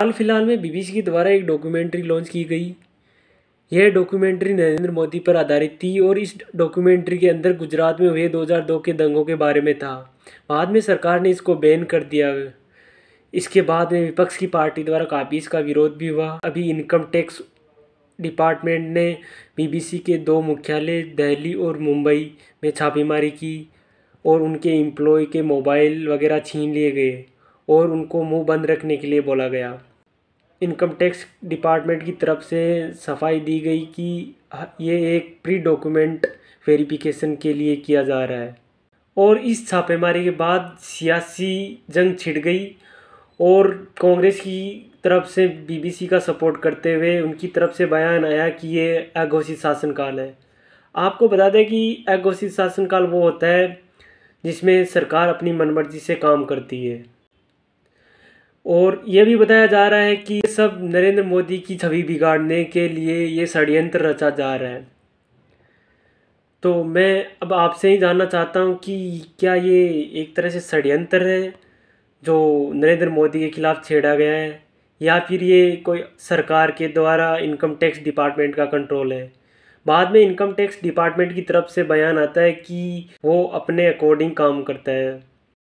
हाल फिलहाल में बीबीसी के द्वारा एक डॉक्यूमेंट्री लॉन्च की गई यह डॉक्यूमेंट्री नरेंद्र मोदी पर आधारित थी और इस डॉक्यूमेंट्री के अंदर गुजरात में हुए 2002 के दंगों के बारे में था बाद में सरकार ने इसको बैन कर दिया इसके बाद में विपक्ष की पार्टी द्वारा काफ़ी इसका विरोध भी हुआ अभी इनकम टैक्स डिपार्टमेंट ने बीबीसी के दो मुख्यालय दिल्ली और मुंबई में छापेमारी की और उनके एम्प्लॉय के मोबाइल वगैरह छीन लिए गए और उनको मुंह बंद रखने के लिए बोला गया इनकम टैक्स डिपार्टमेंट की तरफ से सफाई दी गई कि ये एक प्री डॉक्यूमेंट वेरिफिकेशन के लिए किया जा रहा है और इस छापेमारी के बाद सियासी जंग छिड़ गई और कांग्रेस की तरफ से बीबीसी का सपोर्ट करते हुए उनकी तरफ से बयान आया कि ये अघोषित शासनकाल है आपको बता दें कि अघोषित शासनकाल वो होता है जिसमें सरकार अपनी मनमर्जी से काम करती है और ये भी बताया जा रहा है कि ये सब नरेंद्र मोदी की छवि बिगाड़ने के लिए ये षड्यंत्र रचा जा रहा है तो मैं अब आपसे ही जानना चाहता हूँ कि क्या ये एक तरह से षड्यंत्र है जो नरेंद्र मोदी के खिलाफ छेड़ा गया है या फिर ये कोई सरकार के द्वारा इनकम टैक्स डिपार्टमेंट का कंट्रोल है बाद में इनकम टैक्स डिपार्टमेंट की तरफ से बयान आता है कि वो अपने अकॉर्डिंग काम करता है